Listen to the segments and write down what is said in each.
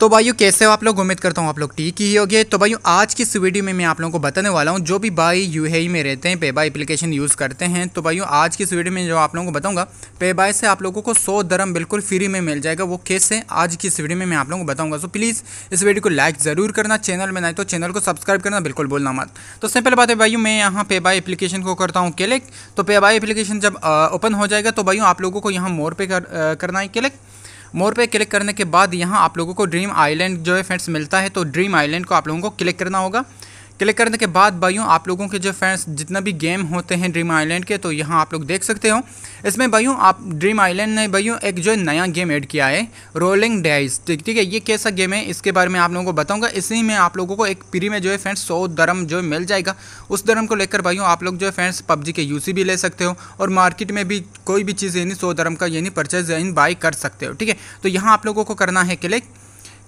तो भाइयों कैसे हो आप लोग उम्मीद करता हूँ आप लोग ठीक ही होगे तो भाइयों आज की इस वीडियो में मैं आप लोगों को बताने वाला हूँ जो भी भाई यू में रहते हैं बाई एप्लीकेशन यूज़ करते हैं तो भाइयों आज की इस वीडियो में जो आप लोगों को बताऊँगा पेबाई से आप लोगों को सौ दरम बिल्कुल फ्री में मिल जाएगा वो कैसे आज की इस वीडियो में मैं आप लोगों को बताऊँगा सो प्लीज़ इस वीडियो को लाइक ज़रूर करना चैनल में ना तो चैनल को सब्सक्राइब करना बिल्कुल बोलना मत तो सिंपल बात है भाइयों मैं यहाँ पेबाई एप्लीकेशन को करता हूँ क्लिक तो पेबाई एप्लीकेशन जब ओपन हो जाएगा तो भाइयों आप लोगों को यहाँ मोर पे करना है क्लिक मोर पे क्लिक करने के बाद यहाँ आप लोगों को ड्रीम आइलैंड जो है फ्रेंड्स मिलता है तो ड्रीम आइलैंड को आप लोगों को क्लिक करना होगा क्लिक करने के बाद भाइयों आप लोगों के जो फ्रेंड्स जितना भी गेम होते हैं ड्रीम आइलैंड के तो यहाँ आप लोग देख सकते हो इसमें भाइयों आप ड्रीम आइलैंड ने भाइयों एक जो नया गेम ऐड किया है रोलिंग डाइस ठीक ठीक है ये कैसा गेम है इसके बारे में आप लोगों को बताऊंगा इसी में आप लोगों को एक फ्री में जो है फ्रेंड्स सौ धर्म जो मिल जाएगा उस धर्म को लेकर भाइयों आप लोग जो है फ्रेंड्स पबजी के यूसी भी ले सकते हो और मार्केट में भी कोई भी चीज़ यानी सौ धर्म का यानी परचेज यानी बाई कर सकते हो ठीक है तो यहाँ आप लोगों को करना है क्लिक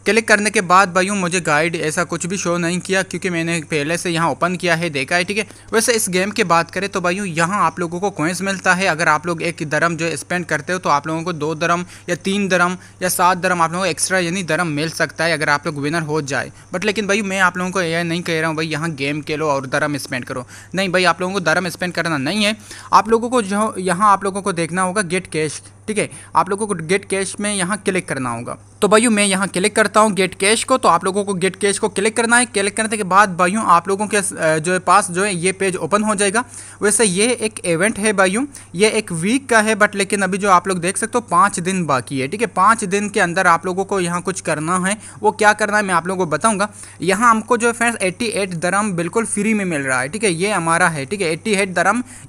क्लिक करने के बाद भाई मुझे गाइड ऐसा कुछ भी शो नहीं किया क्योंकि मैंने पहले से यहाँ ओपन किया है देखा है ठीक है वैसे इस गेम की बात करें तो भाई यहाँ आप लोगों को कोइंस मिलता है अगर आप लोग एक दरम जो स्पेंड करते हो तो आप लोगों को दो दरम या तीन दरम या सात दरम आप लोगों को एक्स्ट्रा यानी दरम मिल सकता है अगर आप लोग विनर हो जाए बट लेकिन भाई मैं आप लोगों को यह नहीं कह रहा हूँ भाई यहाँ गेम खेलो और दरम स्पेंड करो नहीं भाई आप लोगों को दरम स्पेंड करना नहीं है आप लोगों को जो यहाँ आप लोगों को देखना होगा गेट कैश ठीक है आप लोगों को गेट कैश में यहाँ क्लिक करना होगा तो भाइयों मैं यहाँ क्लिक करता हूँ गेट कैश को तो आप लोगों को गेट कैश को क्लिक करना है क्लिक करने के बाद भाइयों आप लोगों के जो है पास जो है ये पेज ओपन हो जाएगा वैसे ये एक इवेंट है भाइयों ये एक वीक का है बट लेकिन अभी जो आप लोग देख सकते हो पाँच दिन बाकी है ठीक है पाँच दिन के अंदर आप लोगों को यहाँ कुछ करना है वो क्या करना है मैं आप लोगों को बताऊँगा यहाँ हमको जो है फ्रेंड्स एट्टी एट बिल्कुल फ्री में मिल रहा है ठीक है ये हमारा है ठीक है एट्टी एट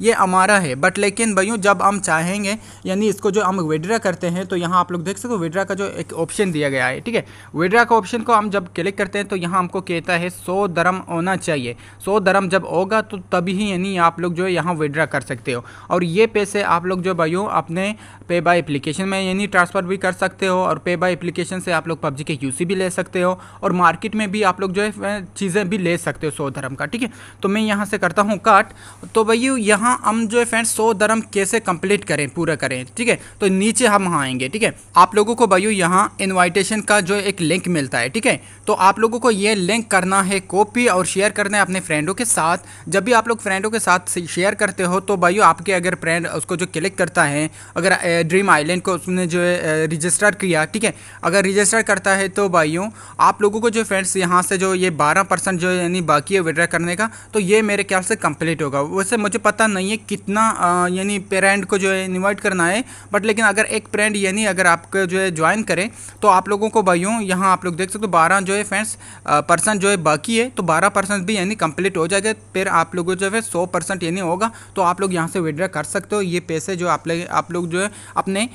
ये हमारा है बट लेकिन भाइयों जब हम चाहेंगे यानी इसको जो हम विड्रा करते हैं तो यहाँ आप लोग देख सकते हो विड्रा का जो एक ऑप्शन दिया गया है ठीक है विड्रा का ऑप्शन को हम जब क्लिक करते हैं तो यहाँ हमको कहता है सौ दरम होना चाहिए सौ दरम जब होगा तो तभी ही यानी आप लोग जो है यहाँ विड्रा कर सकते हो और ये पैसे आप लोग जो भाई अपने पे बाय एप्लीकेशन में यानी ट्रांसफ़र भी कर सकते हो और पे बाय एप्लीकेशन से आप लोग पबजी के यूसी भी ले सकते हो और मार्केट में भी आप लोग जो है चीज़ें भी ले सकते हो सौ धर्म का ठीक है तो मैं यहाँ से करता हूँ काट तो भाई यहाँ हम जो है फ्रेंड्स सौ धर्म कैसे कंप्लीट करें पूरा करें ठीक है तो नीचे हम आएंगे ठीक है आप लोगों को भाइयों यहाँ इन्वाइटेशन का जो एक लिंक मिलता है ठीक है तो आप लोगों को ये लिंक करना है कॉपी और शेयर करना है अपने फ्रेंडों के साथ जब भी आप लोग फ्रेंडों के साथ शेयर करते हो तो भाइयों आपके अगर फ्रेंड उसको जो क्लिक करता है अगर ड्रीम आइलैंड को उसने जो है रजिस्टर किया ठीक है अगर रजिस्टर करता है तो भाइयों आप लोगों को जो फ्रेंड्स यहाँ से जो ये बारह परसेंट जो यानी बाकी है विड्रा करने का तो ये मेरे ख्याल से कंप्लीट होगा वैसे मुझे पता नहीं है कितना यानी पेरेंट को जो है इन्वाइट करना है बट लेकिन अगर एक फ्रेंड यानी अगर आपको जो है ज्वाइन करें तो आप लोगों को भाइयों यहाँ आप लोग देख सकते हो बारह जो है फ्रेंड्स परसेंट जो है बाकी है तो बारह परसेंट भी यानी कंप्लीट हो जाएगा फिर आप लोगों जो है सौ परसेंट यानी होगा तो आप लोग यहाँ से विड्रा कर सकते हो ये पैसे जो आप लोग आप लोग जो है अपने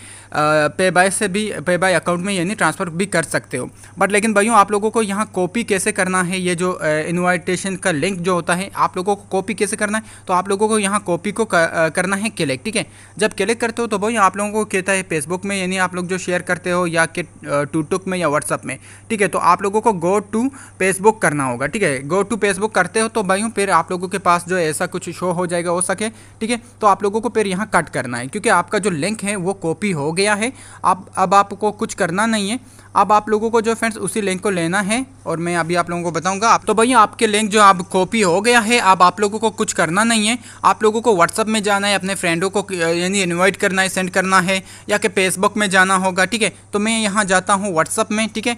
पे बाय से भी पे बाय अकाउंट में यानी ट्रांसफ़र भी कर सकते हो बट लेकिन भाइयों आप लोगों को यहाँ कॉपी कैसे करना है ये जो इन्वाइटेशन का लिंक जो होता है आप लोगों को कॉपी कैसे करना है तो आप लोगों को यहाँ कॉपी को करना है क्लिक ठीक है जब क्लिक करते हो तो भाई आप लोगों को फेसबुक कहता है फेसबुक में यानी आप लोग जो शेयर करते हो या कि टूटुक में या व्हाट्सअप में ठीक है तो आप लोगों को गो टू फेसबुक करना होगा ठीक है गो टू फेसबुक करते हो तो भाइयों फिर आप लोगों के पास जो ऐसा कुछ शो हो जाएगा हो सके ठीक है तो आप लोगों को फिर यहाँ कट करना है क्योंकि आपका जो लिंक है वो कॉपी हो गया है आप अब आपको कुछ करना नहीं है अब आप लोगों को जो फ्रेंड्स उसी लिंक को लेना है और मैं अभी आप लोगों को बताऊंगा आप तो भैया आपके लिंक जो अब कॉपी हो गया है अब आप लोगों को कुछ करना नहीं है आप लोगों को व्हाट्सअप में जाना है अपने फ्रेंडों को यानी इन्वाइट करना है सेंड करना है या कि फेसबुक में जाना होगा ठीक है तो मैं यहाँ जाता हूँ व्हाट्सअप में ठीक है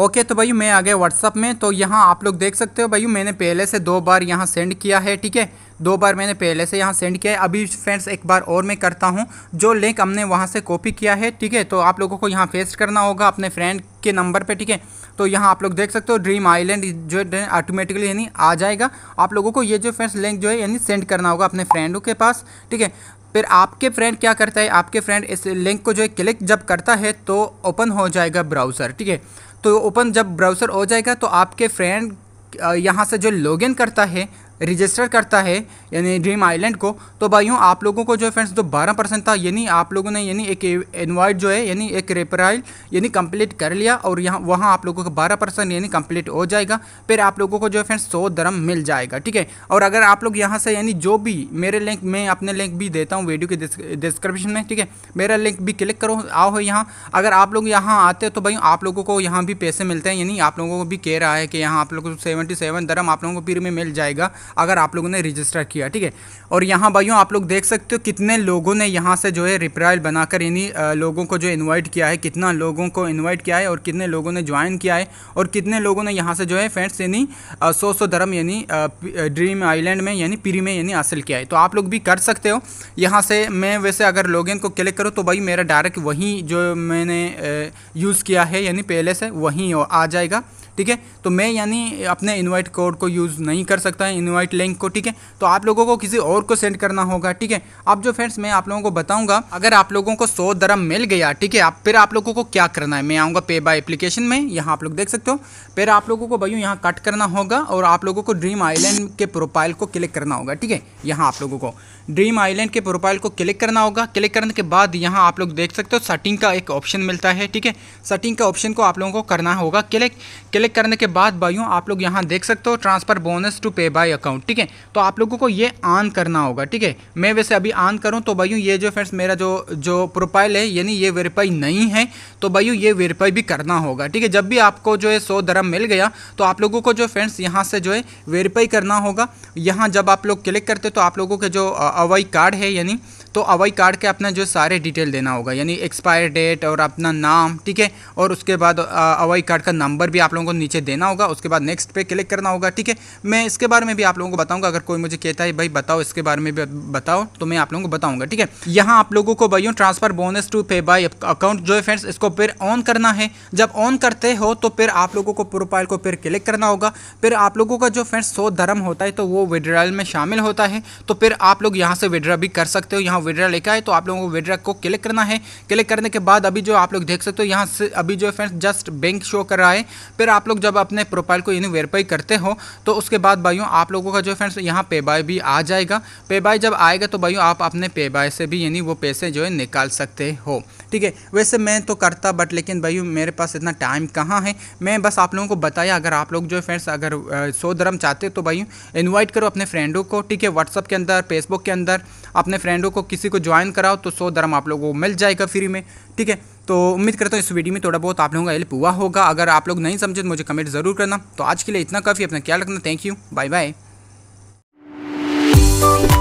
ओके तो भाई मैं आ गया व्हाट्सअप में तो यहाँ आप लोग देख सकते हो भाई मैंने पहले से दो बार यहाँ सेंड किया है ठीक है दो बार मैंने पहले से यहाँ सेंड किया है अभी फ्रेंड्स एक बार और मैं करता हूँ जो लिंक हमने वहाँ से कॉपी किया है ठीक है तो आप लोगों को यहाँ पेस्ट करना होगा अपने फ्रेंड के नंबर पे ठीक है तो यहाँ आप लोग देख सकते हो ड्रीम आइलैंड जो है ऑटोमेटिकली यानी आ जाएगा आप लोगों को ये जो फ्रेंड्स लिंक जो है यानी सेंड करना होगा अपने फ्रेंडों के पास ठीक है फिर आपके फ्रेंड क्या करता है आपके फ्रेंड इस लिंक को जो है क्लिक जब करता है तो ओपन हो जाएगा ब्राउज़र ठीक है तो ओपन जब ब्राउज़र हो जाएगा तो आपके फ्रेंड यहाँ से जो लॉगिन करता है रजिस्टर करता है यानी ड्रीम आइलैंड को तो भाइयों आप लोगों को जो है फ्रेंड्स जो तो बारह परसेंट था यानी आप लोगों ने यानी एक इन्वाइट जो है यानी एक रेपराइल यानी कंप्लीट कर लिया और यहाँ वहाँ आप लोगों को बारह परसेंट यानी कंप्लीट हो जाएगा फिर आप लोगों को जो है फ्रेंड्स सौ धर्म मिल जाएगा ठीक है और अगर आप लोग यहाँ से यानी जो भी मेरे लिंक मैं अपने लिंक भी देता हूँ वीडियो के डिस्क्रिप्शन में ठीक है मेरा लिंक भी क्लिक करो आओ यहाँ अगर आप लोग यहाँ आते हो तो भाई आप लोगों को यहाँ भी पैसे मिलते हैं यानी आप लोगों को भी कह रहा है कि यहाँ आप लोगों को सेवेंटी सेवन आप लोगों को फिर में मिल जाएगा अगर आप लोगों ने रजिस्टर किया ठीक है और यहाँ भाइयों आप लोग देख सकते हो कितने लोगों ने यहाँ से जो है रिप्राइल बनाकर इन्हीं लोगों को जो इन्वाइट किया है कितना लोगों को इन्वाइट किया है और कितने लोगों ने ज्वाइन किया है और कितने लोगों ने यहाँ से जो है फ्रेंड्स यानी सो सो धर्म यानी ड्रीम आइलैंड में यानी पिरी में यानी हासिल किया है तो आप लोग भी कर सकते हो यहाँ से मैं वैसे अगर लोग को क्लिक करूँ तो भाई मेरा डायरेक्ट वहीं जो मैंने यूज़ किया है यानी पहले से वहीं आ जाएगा ठीक है तो मैं यानी अपने इन्वाइट कोड को यूज़ नहीं कर सकता है इन्वाइट लिंक को ठीक है तो आप लोगों को किसी और को सेंड करना होगा ठीक है अब जो फ्रेंड्स मैं आप लोगों को बताऊंगा अगर आप लोगों को सौ दरम मिल गया ठीक है आप फिर आप लोगों को क्या करना है मैं आऊँगा पे बाय एप्लीकेशन में यहाँ आप लोग देख सकते हो फिर आप लोगों को भाई यहाँ कट करना होगा और आप लोगों को ड्रीम आईलैंड के प्रोफाइल को क्लिक करना होगा ठीक है यहाँ आप लोगों को ड्रीम आइलैंड के प्रोफाइल को क्लिक करना होगा क्लिक करने के बाद यहाँ आप लोग देख सकते हो सेटिंग का एक ऑप्शन मिलता है ठीक है सेटिंग का ऑप्शन को आप लोगों को करना होगा क्लिक क्लिक क्लिक करने के बाद भाइयों आप लोग यहाँ देख सकते हो transfer bonus to pay by account ठीक है तो आप लोगों को ये ऑन करना होगा ठीक है मैं वैसे अभी ऑन करूँ तो भाइयों ये जो फ्रेंड्स मेरा जो जो प्रोफाइल है यानी ये वेरीफाई नहीं है तो भाइयों ये वेरीफाई भी करना होगा ठीक है जब भी आपको जो है सौ धर्म मिल गया तो आप लोगों को जो फ्रेंड्स यहाँ से जो है वेरीफाई करना होगा यहाँ जब आप लोग क्लिक करते तो आप लोगों के जो अवाई कार्ड है यानी तो अवई कार्ड के अपना जो सारे डिटेल देना होगा यानी एक्सपायर डेट और अपना नाम ठीक है और उसके बाद अवई कार्ड का नंबर भी आप लोगों को नीचे देना होगा उसके बाद नेक्स्ट पे क्लिक करना होगा ठीक है मैं इसके बारे में भी आप लोगों को बताऊँगा अगर कोई मुझे कहता है भाई बताओ इसके बारे में भी बताओ तो मैं आप लोगों को बताऊँगा ठीक है यहाँ आप लोगों को भाई transfer bonus to pay by account जो है फ्रेंड्स इसको फिर ऑन करना है जब ऑन करते हो तो फिर आप लोगों को प्रोफाइल को फिर क्लिक करना होगा फिर आप लोगों का जो फ्रेंड्स सो धर्म होता है तो वो विड्रॉल में शामिल होता है तो फिर आप लोग यहाँ से विड्रॉ भी कर सकते हो यहाँ यहाँ विड्रा लिखा है तो आप लोगों को विड्रा को क्लिक करना है क्लिक करने के बाद अभी जो आप लोग देख सकते हो यहाँ से अभी जो फ्रेंड्स जस्ट बैंक शो कर रहा है फिर आप लोग जब अपने प्रोफाइल को इन वेरीफाई करते हो तो उसके बाद भाइयों आप लोगों का जो फ्रेंड्स यहाँ पे बाय भी आ जाएगा पे बाय जब आएगा तो भाइयों आप अपने पे बाय से भी यानी वो पैसे जो है निकाल सकते हो ठीक है वैसे मैं तो करता बट लेकिन भाइयों मेरे पास इतना टाइम कहाँ है मैं बस आप लोगों को बताया अगर आप लोग जो फ्रेंड्स अगर सो धर्म चाहते हो तो भाई इन्वाइट करो अपने फ्रेंडों को ठीक है व्हाट्सअप के अंदर फेसबुक के अंदर अपने फ्रेंडों को किसी को ज्वाइन कराओ तो सौ दरम आप लोगों को मिल जाएगा फ्री में ठीक है तो उम्मीद करता हूँ इस वीडियो में थोड़ा बहुत आप लोगों का हेल्प हुआ होगा अगर आप लोग नहीं समझे तो मुझे कमेंट ज़रूर करना तो आज के लिए इतना काफ़ी अपना ख्याल रखना थैंक यू बाय बाय